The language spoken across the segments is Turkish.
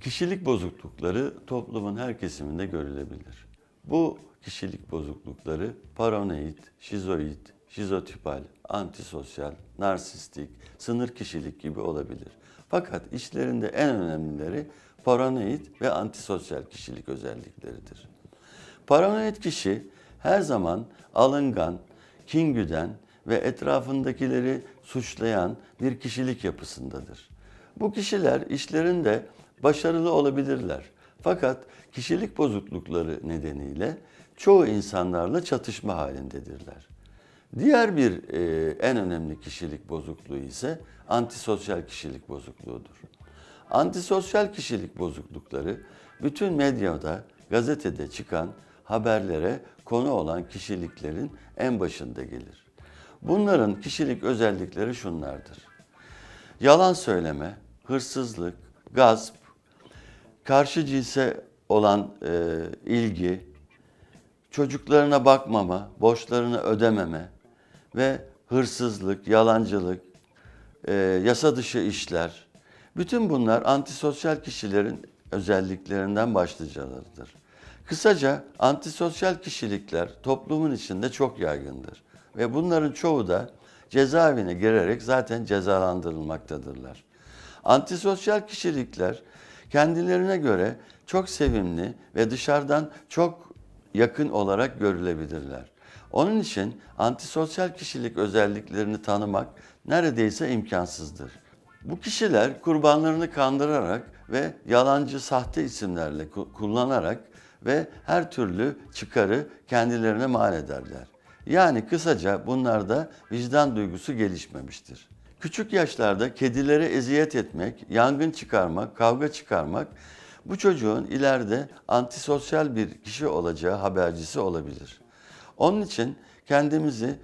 Kişilik bozuklukları toplumun her kesiminde görülebilir. Bu kişilik bozuklukları paranoid, şizoid, şizotipal, antisosyal, narsistik, sınır kişilik gibi olabilir. Fakat içlerinde en önemlileri paranoid ve antisosyal kişilik özellikleridir. Paranoid kişi her zaman alıngan, kin güden ve etrafındakileri suçlayan bir kişilik yapısındadır. Bu kişiler işlerinde başarılı olabilirler. Fakat kişilik bozuklukları nedeniyle çoğu insanlarla çatışma halindedirler. Diğer bir e, en önemli kişilik bozukluğu ise antisosyal kişilik bozukluğudur. Antisosyal kişilik bozuklukları bütün medyada, gazetede çıkan haberlere konu olan kişiliklerin en başında gelir. Bunların kişilik özellikleri şunlardır. Yalan söyleme, hırsızlık, gasp, karşı cinse olan e, ilgi, çocuklarına bakmama, borçlarını ödememe ve hırsızlık, yalancılık, e, yasa dışı işler, bütün bunlar antisosyal kişilerin özelliklerinden başlıcalarıdır. Kısaca antisosyal kişilikler toplumun içinde çok yaygındır ve bunların çoğu da cezaevine girerek zaten cezalandırılmaktadırlar. Antisosyal kişilikler kendilerine göre çok sevimli ve dışarıdan çok yakın olarak görülebilirler. Onun için antisosyal kişilik özelliklerini tanımak neredeyse imkansızdır. Bu kişiler kurbanlarını kandırarak ve yalancı sahte isimlerle kullanarak ve her türlü çıkarı kendilerine mal ederler. Yani kısaca bunlarda vicdan duygusu gelişmemiştir. Küçük yaşlarda kedilere eziyet etmek, yangın çıkarmak, kavga çıkarmak bu çocuğun ileride antisosyal bir kişi olacağı habercisi olabilir. Onun için kendimizi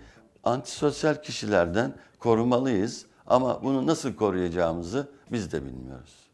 antisosyal kişilerden korumalıyız ama bunu nasıl koruyacağımızı biz de bilmiyoruz.